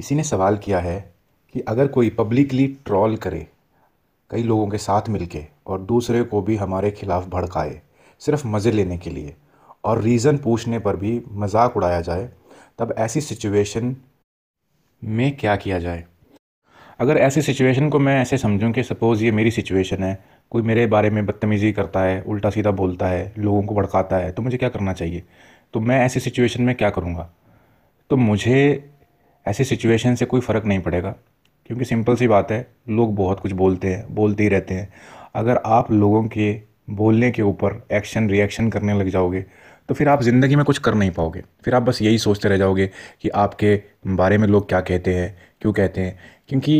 किसी ने सवाल किया है कि अगर कोई पब्लिकली ट्रॉल करे कई लोगों के साथ मिलके और दूसरे को भी हमारे खिलाफ भड़काए सिर्फ मज़े लेने के लिए और रीज़न पूछने पर भी मजाक उड़ाया जाए तब ऐसी सिचुएशन में क्या किया जाए अगर ऐसी सिचुएशन को मैं ऐसे समझूं कि सपोज़ ये मेरी सिचुएशन है कोई मेरे बारे में बदतमीज़ी करता है उल्टा सीधा बोलता है लोगों को भड़काता है तो मुझे क्या करना चाहिए तो मैं ऐसी सिचुएशन में क्या करूँगा तो मुझे ऐसी सिचुएशन से कोई फ़र्क नहीं पड़ेगा क्योंकि सिंपल सी बात है लोग बहुत कुछ बोलते हैं बोलते ही रहते हैं अगर आप लोगों के बोलने के ऊपर एक्शन रिएक्शन करने लग जाओगे तो फिर आप ज़िंदगी में कुछ कर नहीं पाओगे फिर आप बस यही सोचते रह जाओगे कि आपके बारे में लोग क्या कहते हैं क्यों कहते हैं क्योंकि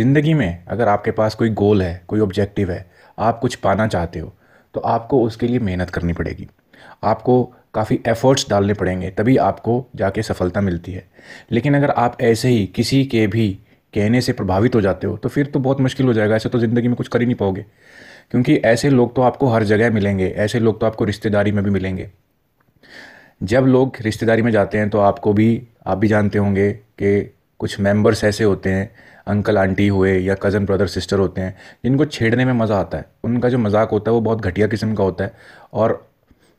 ज़िंदगी में अगर आपके पास कोई गोल है कोई ऑब्जेक्टिव है आप कुछ पाना चाहते हो तो आपको उसके लिए मेहनत करनी पड़ेगी आपको काफ़ी एफ़र्ट्स डालने पड़ेंगे तभी आपको जाके सफलता मिलती है लेकिन अगर आप ऐसे ही किसी के भी कहने से प्रभावित हो जाते हो तो फिर तो बहुत मुश्किल हो जाएगा ऐसे तो ज़िंदगी में कुछ कर ही नहीं पाओगे क्योंकि ऐसे लोग तो आपको हर जगह मिलेंगे ऐसे लोग तो आपको रिश्तेदारी में भी मिलेंगे जब लोग रिश्तेदारी में जाते हैं तो आपको भी आप भी जानते होंगे कि कुछ मेंबर्स ऐसे होते हैं अंकल आंटी हुए या कज़न ब्रदर सिस्टर होते हैं जिनको छेड़ने में मज़ा आता है उनका जो मजाक होता है वो बहुत घटिया किस्म का होता है और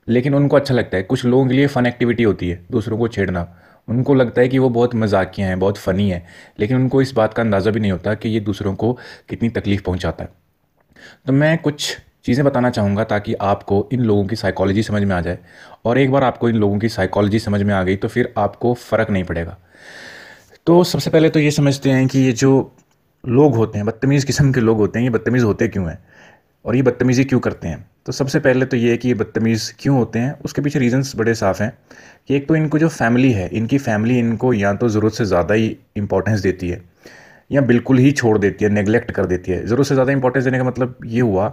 लेकिन उनको अच्छा लगता है कुछ लोगों के लिए फ़न एक्टिविटी होती है दूसरों को छेड़ना उनको लगता है कि वो बहुत मजाकिया हैं बहुत फ़नी है लेकिन उनको इस बात का अंदाज़ा भी नहीं होता कि ये दूसरों को कितनी तकलीफ़ पहुँचाता है तो मैं कुछ चीज़ें बताना चाहूँगा ताकि आपको इन लोगों की साइकोलॉजी समझ में आ जाए और एक बार आपको इन लोगों की साइकोलॉजी समझ में आ गई तो फिर आपको फ़र्क नहीं पड़ेगा तो सबसे पहले तो ये समझते हैं कि ये जो लोग होते हैं बदतमीज़ किस्म के लोग होते हैं ये बदतमीज़ होते क्यों हैं और ये बदतमीज़ी क्यों करते हैं तो सबसे पहले तो ये है कि ये बदतमीज़ क्यों होते हैं उसके पीछे रीज़न्स बड़े साफ़ हैं कि एक तो इनको जो फैमिली है इनकी फैमिली इनको या तो ज़रूरत से ज़्यादा ही इंपॉर्टेंस देती है या बिल्कुल ही छोड़ देती है नेगलेक्ट कर देती है ज़रूरत से ज़्यादा इंपॉर्टेंस देने का मतलब ये हुआ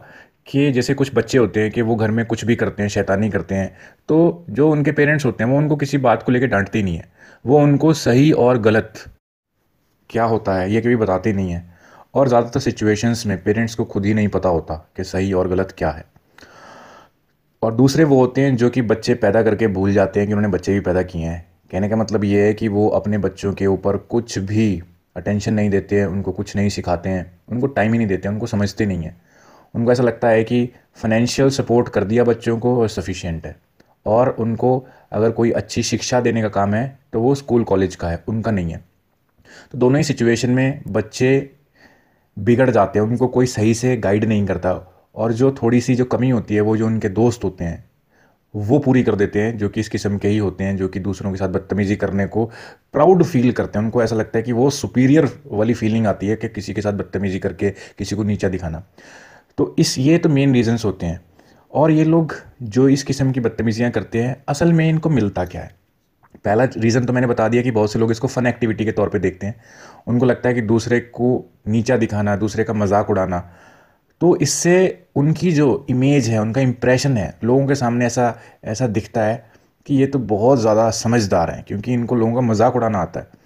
कि जैसे कुछ बच्चे होते हैं कि वो घर में कुछ भी करते हैं शैतानी करते हैं तो जो उनके पेरेंट्स होते हैं वो उनको किसी बात को लेकर डांटते नहीं है वो उनको सही और गलत क्या होता है ये कभी बताते नहीं है और ज़्यादातर सिचुएशंस में पेरेंट्स को खुद ही नहीं पता होता कि सही और गलत क्या है और दूसरे वो होते हैं जो कि बच्चे पैदा करके भूल जाते हैं कि उन्होंने बच्चे भी पैदा किए हैं कहने का मतलब ये है कि वो अपने बच्चों के ऊपर कुछ भी अटेंशन नहीं देते हैं उनको कुछ नहीं सिखाते हैं उनको टाइम ही नहीं देते उनको समझते नहीं हैं उनको ऐसा लगता है कि फाइनेंशियल सपोर्ट कर दिया बच्चों को और सफिशियंट है और उनको अगर कोई अच्छी शिक्षा देने का काम है तो वो स्कूल कॉलेज का है उनका नहीं है तो दोनों ही सिचुएशन में बच्चे बिगड़ जाते हैं उनको कोई सही से गाइड नहीं करता और जो थोड़ी सी जो कमी होती है वो जो उनके दोस्त होते हैं वो पूरी कर देते हैं जो कि इस किस्म के ही होते हैं जो कि दूसरों के साथ बदतमीजी करने को प्राउड फील करते हैं उनको ऐसा लगता है कि वो सुपीरियर वाली फीलिंग आती है कि किसी के साथ बदतमीजी करके किसी को नीचा दिखाना तो इस ये तो मेन रीजंस होते हैं और ये लोग जो इस किस्म की बदतमीजियाँ करते हैं असल में इनको मिलता क्या है पहला रीज़न तो मैंने बता दिया कि बहुत से लोग इसको फ़न एक्टिविटी के तौर पे देखते हैं उनको लगता है कि दूसरे को नीचा दिखाना दूसरे का मजाक उड़ाना तो इससे उनकी जो इमेज है उनका इम्प्रेशन है लोगों के सामने ऐसा ऐसा दिखता है कि ये तो बहुत ज़्यादा समझदार हैं क्योंकि इनको लोगों का मजाक उड़ाना आता है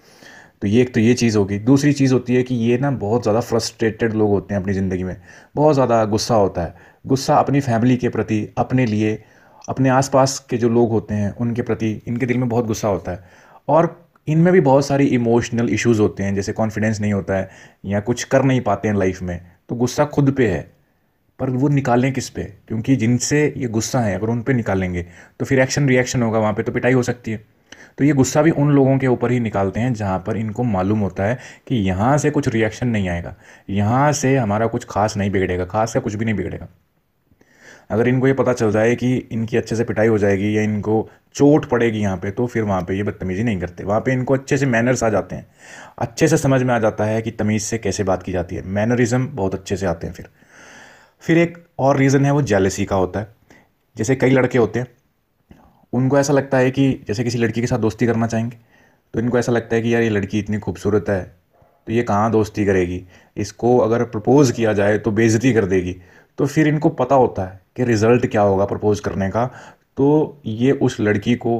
तो ये एक तो ये चीज़ होगी दूसरी चीज़ होती है कि ये ना बहुत ज़्यादा फ्रस्ट्रेटेड लोग होते हैं अपनी ज़िंदगी में बहुत ज़्यादा गुस्सा होता है गुस्सा अपनी फैमिली के प्रति अपने लिए अपने आसपास के जो लोग होते हैं उनके प्रति इनके दिल में बहुत गुस्सा होता है और इनमें भी बहुत सारी इमोशनल इश्यूज होते हैं जैसे कॉन्फिडेंस नहीं होता है या कुछ कर नहीं पाते हैं लाइफ में तो गुस्सा खुद पे है पर वो निकालें किस पे क्योंकि जिनसे ये गुस्सा है अगर उन पर निकालेंगे तो फिर एक्शन रिएक्शन होगा वहाँ पर तो पिटाई हो सकती है तो ये गुस्सा भी उन लोगों के ऊपर ही निकालते हैं जहाँ पर इनको मालूम होता है कि यहाँ से कुछ रिएक्शन नहीं आएगा यहाँ से हमारा कुछ खास नहीं बिगड़ेगा खास का कुछ भी नहीं बिगड़ेगा अगर इनको ये पता चल जाए कि इनकी अच्छे से पिटाई हो जाएगी या इनको चोट पड़ेगी यहाँ पे तो फिर वहाँ पे ये बदतमीज़ी नहीं करते वहाँ पे इनको अच्छे से मैनर्स आ जाते हैं अच्छे से समझ में आ जाता है कि तमीज़ से कैसे बात की जाती है मैनरिज़म बहुत अच्छे से आते हैं फिर फिर एक और रीज़न है वो जेलसी का होता है जैसे कई लड़के होते हैं उनको ऐसा लगता है कि जैसे किसी लड़की के साथ दोस्ती करना चाहेंगे तो इनको ऐसा लगता है कि यार ये लड़की इतनी खूबसूरत है तो ये कहाँ दोस्ती करेगी इसको अगर प्रपोज़ किया जाए तो बेजती कर देगी तो फिर इनको पता होता है कि रिज़ल्ट क्या होगा प्रपोज़ करने का तो ये उस लड़की को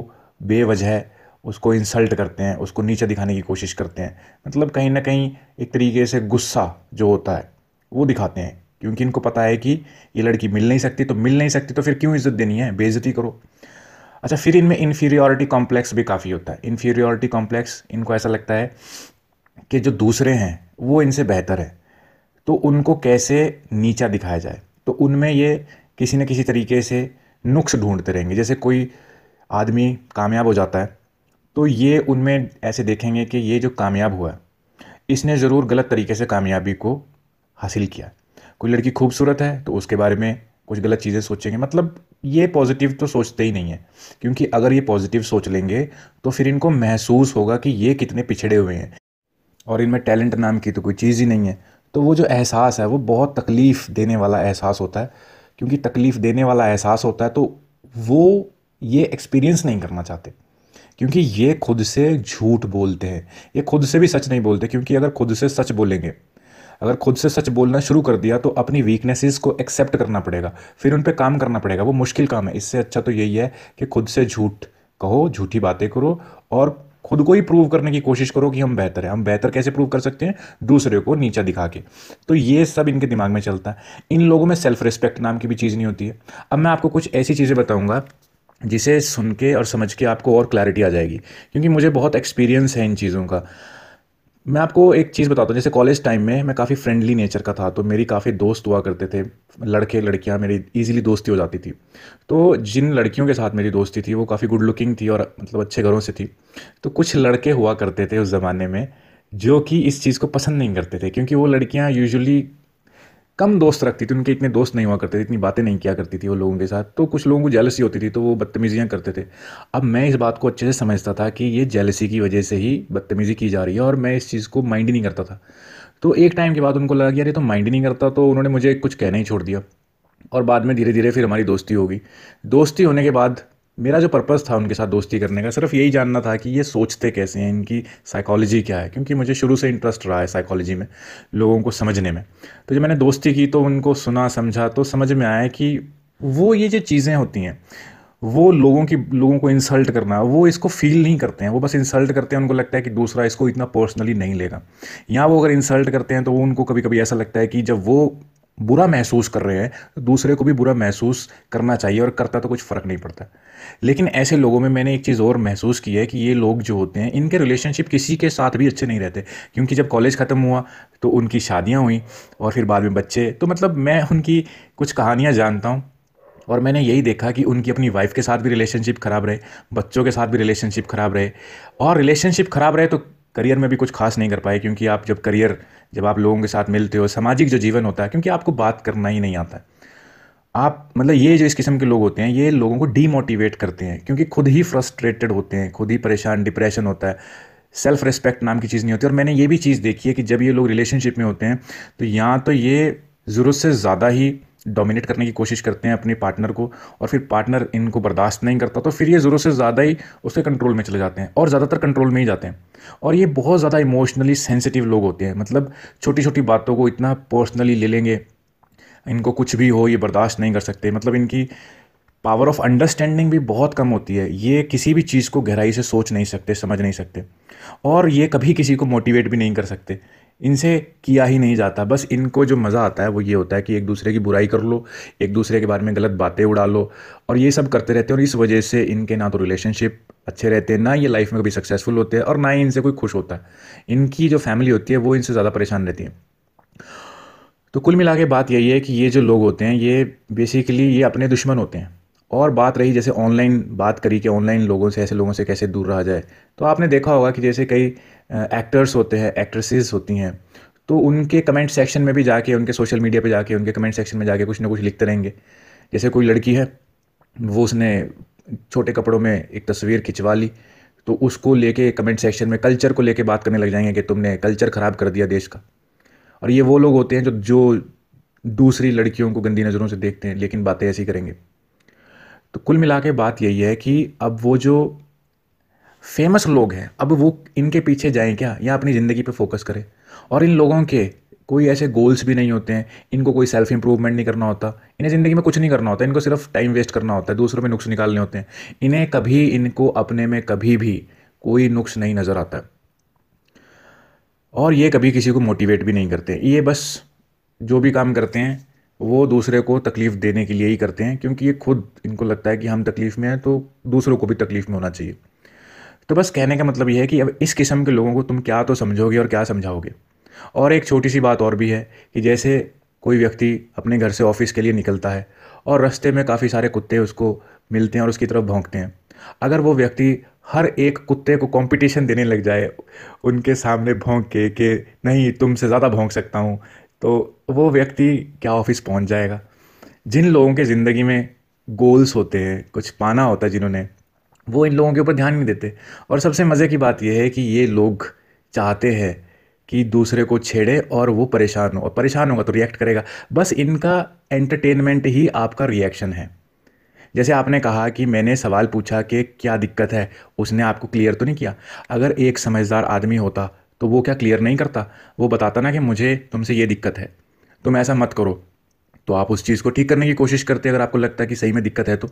बेवजह उसको इंसल्ट करते हैं उसको नीचे दिखाने की कोशिश करते हैं मतलब कहीं ना कहीं एक तरीके से गुस्सा जो होता है वो दिखाते हैं क्योंकि इनको पता है कि ये लड़की मिल नहीं सकती तो मिल नहीं सकती तो फिर क्यों इज्जत देनी है बेइज्जती करो अच्छा फिर इनमें इन्फीरियॉरिटी कॉम्प्लेक्स भी काफ़ी होता है इन्फीरियॉरिटी कॉम्प्लेक्स इनको ऐसा लगता है कि जो दूसरे हैं वो इनसे बेहतर है तो उनको कैसे नीचा दिखाया जाए तो उनमें ये किसी न किसी तरीके से नुक्स ढूंढते रहेंगे जैसे कोई आदमी कामयाब हो जाता है तो ये उनमें ऐसे देखेंगे कि ये जो कामयाब हुआ है इसने ज़रूर गलत तरीके से कामयाबी को हासिल किया कोई लड़की खूबसूरत है तो उसके बारे में कुछ गलत चीज़ें सोचेंगे मतलब ये पॉजिटिव तो सोचते ही नहीं है क्योंकि अगर ये पॉजिटिव सोच लेंगे तो फिर इनको महसूस होगा कि ये कितने पिछड़े हुए हैं और इनमें टैलेंट नाम की तो कोई चीज़ ही नहीं है तो वो जो एहसास है वो बहुत तकलीफ़ देने वाला एहसास होता है क्योंकि तकलीफ़ देने वाला एहसास होता है तो वो ये एक्सपीरियंस नहीं करना चाहते क्योंकि ये खुद से झूठ बोलते हैं ये खुद से भी सच नहीं बोलते क्योंकि अगर खुद से सच बोलेंगे अगर खुद से सच बोलना शुरू कर दिया तो अपनी वीकनेसेस को एक्सेप्ट करना पड़ेगा फिर उन पर काम करना पड़ेगा वो मुश्किल काम है इससे अच्छा तो यही है कि खुद से झूठ कहो झूठी बातें करो और खुद को ही प्रूव करने की कोशिश करो कि हम बेहतर हैं हम बेहतर कैसे प्रूव कर सकते हैं दूसरे को नीचा दिखा के तो ये सब इनके दिमाग में चलता है इन लोगों में सेल्फ रिस्पेक्ट नाम की भी चीज़ नहीं होती है अब मैं आपको कुछ ऐसी चीज़ें बताऊँगा जिसे सुन के और समझ के आपको और क्लैरिटी आ जाएगी क्योंकि मुझे बहुत एक्सपीरियंस है इन चीज़ों का मैं आपको एक चीज़ बताता हूँ जैसे कॉलेज टाइम में मैं काफ़ी फ्रेंडली नेचर का था तो मेरी काफ़ी दोस्त हुआ करते थे लड़के लड़कियाँ मेरी इजीली दोस्ती हो जाती थी तो जिन लड़कियों के साथ मेरी दोस्ती थी वो काफ़ी गुड लुकिंग थी और मतलब अच्छे घरों से थी तो कुछ लड़के हुआ करते थे उस ज़माने में जो कि इस चीज़ को पसंद नहीं करते थे क्योंकि वो लड़कियाँ यूजुअली कम दोस्त रखती थी उनके इतने दोस्त नहीं हुआ करते थे इतनी बातें नहीं किया करती थी वो लोगों के साथ तो कुछ लोगों को जेलसी होती थी तो वो बदतमीज़ियाँ करते थे अब मैं इस बात को अच्छे से समझता था कि ये जेलसी की वजह से ही बदतमीज़ी की जा रही है और मैं इस चीज़ को माइंड नहीं करता था तो एक टाइम के बाद उनको लगा कि अरे तो माइंड नहीं करता तो उन्होंने मुझे कुछ कहना ही छोड़ दिया और बाद में धीरे धीरे फिर हमारी दोस्ती होगी दोस्ती होने के बाद मेरा जो पर्पज़ था उनके साथ दोस्ती करने का सिर्फ यही जानना था कि ये सोचते कैसे हैं इनकी साइकोलॉजी क्या है क्योंकि मुझे शुरू से इंटरेस्ट रहा है साइकोलॉजी में लोगों को समझने में तो जब मैंने दोस्ती की तो उनको सुना समझा तो समझ में आया कि वो ये जो चीज़ें होती हैं वो लोगों की लोगों को इंसल्ट करना वो इसको फील नहीं करते हैं वो बस इंसल्ट करते हैं उनको लगता है कि दूसरा इसको इतना पर्सनली नहीं लेगा या वो अगर इंसल्ट करते हैं तो वो उनको कभी कभी ऐसा लगता है कि जब वो बुरा महसूस कर रहे हैं तो दूसरे को भी बुरा महसूस करना चाहिए और करता तो कुछ फ़र्क नहीं पड़ता लेकिन ऐसे लोगों में मैंने एक चीज़ और महसूस की है कि ये लोग जो होते हैं इनके रिलेशनशिप किसी के साथ भी अच्छे नहीं रहते क्योंकि जब कॉलेज ख़त्म हुआ तो उनकी शादियाँ हुई और फिर बाद में बच्चे तो मतलब मैं उनकी कुछ कहानियाँ जानता हूँ और मैंने यही देखा कि उनकी अपनी वाइफ के साथ भी रिलेशनशिप ख़राब रहे बच्चों के साथ भी रिलेशनशिप ख़राब रहे और रिलेशनशिप ख़राब रहे तो करियर में भी कुछ खास नहीं कर पाए क्योंकि आप जब करियर जब आप लोगों के साथ मिलते हो सामाजिक जो जीवन होता है क्योंकि आपको बात करना ही नहीं आता है आप मतलब ये जो इस किस्म के लोग होते हैं ये लोगों को डीमोटिवेट करते हैं क्योंकि खुद ही फ्रस्ट्रेटेड होते हैं खुद ही परेशान डिप्रेशन होता है सेल्फ रिस्पेक्ट नाम की चीज़ नहीं होती और मैंने ये भी चीज़ देखी है कि जब ये लोग रिलेशनशिप में होते हैं तो यहाँ तो ये ज़रूरत से ज़्यादा ही डोमिनेट करने की कोशिश करते हैं अपने पार्टनर को और फिर पार्टनर इनको बर्दाश्त नहीं करता तो फिर ये ज़रूरत से ज़्यादा ही उसके कंट्रोल में चले जाते हैं और ज़्यादातर कंट्रोल में ही जाते हैं और ये बहुत ज़्यादा इमोशनली सेंसिटिव लोग होते हैं मतलब छोटी छोटी बातों को इतना पर्सनली ले लेंगे इनको कुछ भी हो ये बर्दाश्त नहीं कर सकते मतलब इनकी पावर ऑफ अंडरस्टैंडिंग भी बहुत कम होती है ये किसी भी चीज़ को गहराई से सोच नहीं सकते समझ नहीं सकते और ये कभी किसी को मोटिवेट भी नहीं कर सकते इनसे किया ही नहीं जाता बस इनको जो मज़ा आता है वो ये होता है कि एक दूसरे की बुराई कर लो एक दूसरे के बारे में गलत बातें उड़ा लो और ये सब करते रहते हैं और इस वजह से इनके ना तो रिलेशनशिप अच्छे रहते हैं ना ये लाइफ में कभी सक्सेसफुल होते हैं और ना ही इनसे कोई खुश होता है इनकी जो फैमिली होती है वो इनसे ज़्यादा परेशान रहती है तो कुल मिला के बात यही है कि ये जो लोग होते हैं ये बेसिकली ये अपने दुश्मन होते हैं और बात रही जैसे ऑनलाइन बात करी कि ऑनलाइन लोगों से ऐसे लोगों से कैसे दूर रहा जाए तो आपने देखा होगा कि जैसे कई एक्टर्स होते हैं एक्ट्रेसेस होती हैं तो उनके कमेंट सेक्शन में भी जाके उनके सोशल मीडिया पे जाके उनके कमेंट सेक्शन में जाके कुछ ना कुछ लिखते रहेंगे जैसे कोई लड़की है वो उसने छोटे कपड़ों में एक तस्वीर खिंचवा ली तो उसको लेके कमेंट सेक्शन में कल्चर को लेके बात करने लग जाएंगे कि तुमने कल्चर ख़राब कर दिया देश का और ये वो लोग होते हैं जो जो दूसरी लड़कियों को गंदी नज़रों से देखते हैं लेकिन बातें ऐसी करेंगे तो कुल मिला के बात यही है कि अब वो जो फेमस लोग हैं अब वो इनके पीछे जाएं क्या या अपनी ज़िंदगी पे फोकस करें और इन लोगों के कोई ऐसे गोल्स भी नहीं होते हैं इनको कोई सेल्फ इंप्रूवमेंट नहीं करना होता इन्हें ज़िंदगी में कुछ नहीं करना होता इनको सिर्फ टाइम वेस्ट करना होता है दूसरों में नुक्स निकालने होते हैं इन्हें कभी इनको अपने में कभी भी कोई नुक्स नहीं नज़र आता और ये कभी किसी को मोटिवेट भी नहीं करते ये बस जो भी काम करते हैं वो दूसरे को तकलीफ़ देने के लिए ही करते हैं क्योंकि ये खुद इनको लगता है कि हम तकलीफ़ में हैं तो दूसरों को भी तकलीफ़ में होना चाहिए तो बस कहने का मतलब ये है कि अब इस किस्म के लोगों को तुम क्या तो समझोगे और क्या समझाओगे और एक छोटी सी बात और भी है कि जैसे कोई व्यक्ति अपने घर से ऑफिस के लिए निकलता है और रास्ते में काफ़ी सारे कुत्ते उसको मिलते हैं और उसकी तरफ भोंकते हैं अगर वो व्यक्ति हर एक कुत्ते को कंपटीशन देने लग जाए उनके सामने भोंक के कि नहीं तुमसे ज़्यादा भोंक सकता हूँ तो वो व्यक्ति क्या ऑफिस पहुँच जाएगा जिन लोगों के ज़िंदगी में गोल्स होते हैं कुछ पाना होता है जिन्होंने वो इन लोगों के ऊपर ध्यान नहीं देते और सबसे मज़े की बात यह है कि ये लोग चाहते हैं कि दूसरे को छेड़े और वो परेशान हो और परेशान होगा तो रिएक्ट करेगा बस इनका एंटरटेनमेंट ही आपका रिएक्शन है जैसे आपने कहा कि मैंने सवाल पूछा कि क्या दिक्कत है उसने आपको क्लियर तो नहीं किया अगर एक समझदार आदमी होता तो वो क्या क्लियर नहीं करता वो बताता ना कि मुझे तुमसे ये दिक्कत है तुम ऐसा मत करो तो आप उस चीज़ को ठीक करने की कोशिश करते अगर आपको लगता है कि सही में दिक्कत है तो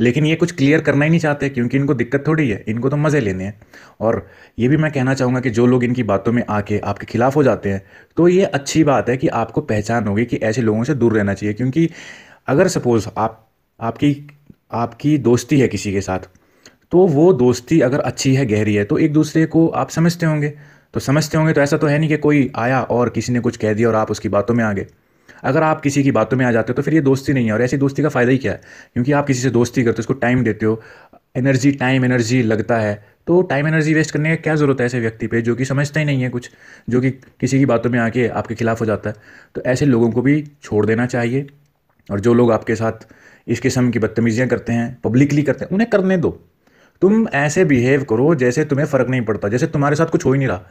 लेकिन ये कुछ क्लियर करना ही नहीं चाहते क्योंकि इनको दिक्कत थोड़ी है इनको तो मज़े लेने हैं और ये भी मैं कहना चाहूँगा कि जो लोग इनकी बातों में आके आपके खिलाफ हो जाते हैं तो ये अच्छी बात है कि आपको पहचान होगी कि ऐसे लोगों से दूर रहना चाहिए क्योंकि अगर सपोज़ आप आपकी आपकी दोस्ती है किसी के साथ तो वो दोस्ती अगर अच्छी है गहरी है तो एक दूसरे को आप समझते होंगे तो समझते होंगे तो ऐसा तो है नहीं कि कोई आया और किसी ने कुछ कह दिया और आप उसकी बातों में आ गए अगर आप किसी की बातों में आ जाते हो तो फिर ये दोस्ती नहीं है और ऐसी दोस्ती का फ़ायदा ही क्या है क्योंकि आप किसी से दोस्ती करते हो उसको टाइम देते हो एनर्जी टाइम एनर्जी लगता है तो टाइम एनर्जी वेस्ट करने का क्या ज़रूरत है ऐसे व्यक्ति पे जो कि समझता ही नहीं है कुछ जो कि किसी की बातों में आके आपके खिलाफ हो जाता है तो ऐसे लोगों को भी छोड़ देना चाहिए और जो लोग आपके साथ इस किस्म की बदतमीज़ियाँ करते हैं पब्लिकली करते हैं उन्हें करने दो तुम ऐसे बिहेव करो जैसे तुम्हें फ़र्क नहीं पड़ता जैसे तुम्हारे साथ कुछ हो ही नहीं रहा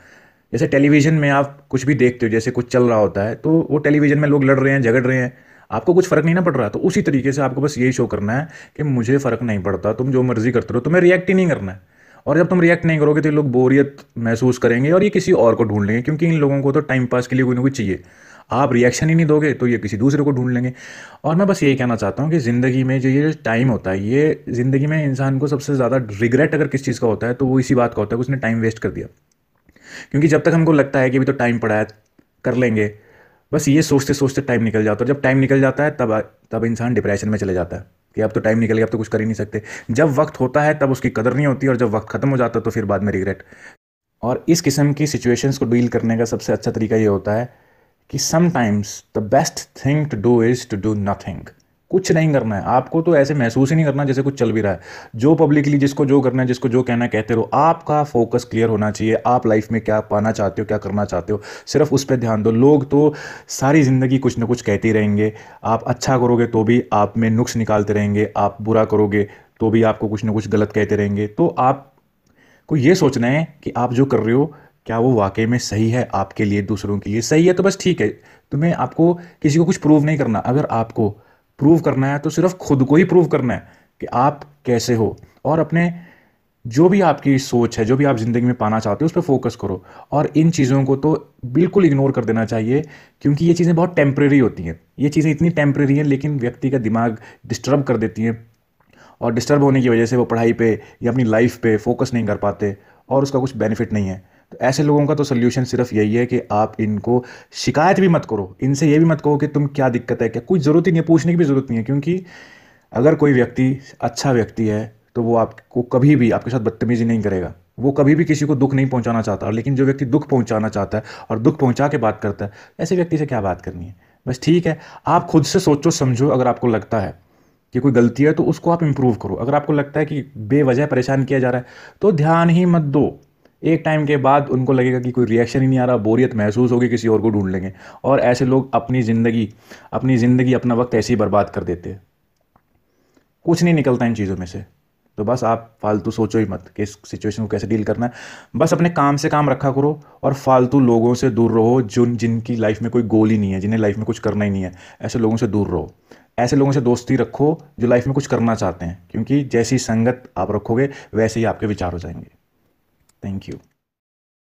जैसे टेलीविज़न में आप कुछ भी देखते हो जैसे कुछ चल रहा होता है तो वो टेलीविज़न में लोग लड़ रहे हैं झगड़ रहे हैं आपको कुछ फ़र्क नहीं ना पड़ रहा तो उसी तरीके से आपको बस यही शो करना है कि मुझे फ़र्क नहीं पड़ता तुम जो मर्ज़ी करते रहो तुम्हें रिएक्ट ही नहीं करना है और जब तुम रिएक्ट नहीं करोगे तो ये लोग बोरियत महसूस करेंगे और ये किसी और को ढूंढ लेंगे क्योंकि इन लोगों को तो टाइम पास के लिए कोई ना कोई चाहिए आप रिएक्शन ही नहीं दोगे तो ये किसी दूसरे को ढूंढ लेंगे और मैं बस यही कहना चाहता हूँ कि ज़िंदगी में जो ये टाइम होता है ये ज़िंदगी में इंसान को सबसे ज़्यादा रिग्रेट अगर किस चीज़ का होता है तो वो इसी बात का होता है कि उसने टाइम वेस्ट कर दिया क्योंकि जब तक हमको लगता है कि अभी तो टाइम पड़ा है कर लेंगे बस ये सोचते सोचते टाइम निकल जाता है जब टाइम निकल जाता है तब तब इंसान डिप्रेशन में चले जाता है कि अब तो टाइम निकल गया अब तो कुछ कर ही नहीं सकते जब वक्त होता है तब उसकी कदर नहीं होती और जब वक्त ख़त्म हो जाता है तो फिर बाद में रिग्रेट और इस किस्म की सिचुएशंस को डील करने का सबसे अच्छा तरीका ये होता है कि sometimes the best thing to do is to do nothing कुछ नहीं करना है आपको तो ऐसे महसूस ही नहीं करना जैसे कुछ चल भी रहा है जो पब्लिकली जिसको जो करना है जिसको जो कहना है कहते रहो आपका फोकस क्लियर होना चाहिए आप लाइफ में क्या पाना चाहते हो क्या करना चाहते हो सिर्फ उस पर ध्यान दो लोग तो सारी ज़िंदगी कुछ ना कुछ कहते ही रहेंगे आप अच्छा करोगे तो भी आप में नुक्स निकालते रहेंगे आप बुरा करोगे तो भी आपको कुछ ना कुछ गलत कहते रहेंगे तो आप को ये सोचना है कि आप जो कर रहे हो क्या वो वाकई में सही है आपके लिए दूसरों के लिए सही है तो बस ठीक है तुम्हें आपको किसी को कुछ प्रूव नहीं करना अगर आपको प्रूव करना है तो सिर्फ खुद को ही प्रूव करना है कि आप कैसे हो और अपने जो भी आपकी सोच है जो भी आप ज़िंदगी में पाना चाहते हो उस पर फोकस करो और इन चीज़ों को तो बिल्कुल इग्नोर कर देना चाहिए क्योंकि ये चीज़ें बहुत टेम्प्रेरी होती हैं ये चीज़ें इतनी टेम्प्रेरी हैं लेकिन व्यक्ति का दिमाग डिस्टर्ब कर देती हैं और डिस्टर्ब होने की वजह से वो पढ़ाई पे या अपनी लाइफ पे फोकस नहीं कर पाते और उसका कुछ बेनिफिट नहीं है तो ऐसे लोगों का तो सोल्यूशन सिर्फ यही है कि आप इनको शिकायत भी मत करो इनसे ये भी मत कहो कि तुम क्या दिक्कत है क्या कुछ ज़रूरत ही नहीं है पूछने की भी ज़रूरत नहीं है क्योंकि अगर कोई व्यक्ति अच्छा व्यक्ति है तो वो आपको कभी भी आपके साथ बदतमीजी नहीं करेगा वो कभी भी किसी को दुख नहीं पहुंचाना चाहता और लेकिन जो व्यक्ति दुख पहुंचाना चाहता है और दुख पहुंचा के बात करता है ऐसे व्यक्ति से क्या बात करनी है बस ठीक है आप खुद से सोचो समझो अगर आपको लगता है कि कोई गलती है तो उसको आप इम्प्रूव करो अगर आपको लगता है कि बेवजह परेशान किया जा रहा है तो ध्यान ही मत दो एक टाइम के बाद उनको लगेगा कि कोई रिएक्शन ही नहीं आ रहा बोरियत महसूस होगी किसी और को ढूंढ लेंगे और ऐसे लोग अपनी ज़िंदगी अपनी ज़िंदगी अपना वक्त ऐसे ही बर्बाद कर देते हैं कुछ नहीं निकलता इन चीज़ों में से तो बस आप फालतू सोचो ही मत कि इस सिचुएशन को कैसे डील करना है बस अपने काम से काम रखा करो और फालतू लोगों से दूर रहो जिन जिनकी लाइफ में कोई गोल ही नहीं है जिन्हें लाइफ में कुछ करना ही नहीं है ऐसे लोगों से दूर रहो ऐसे लोगों से दोस्ती रखो जो लाइफ में कुछ करना चाहते हैं क्योंकि जैसी संगत आप रखोगे वैसे ही आपके विचार हो जाएंगे Thank you.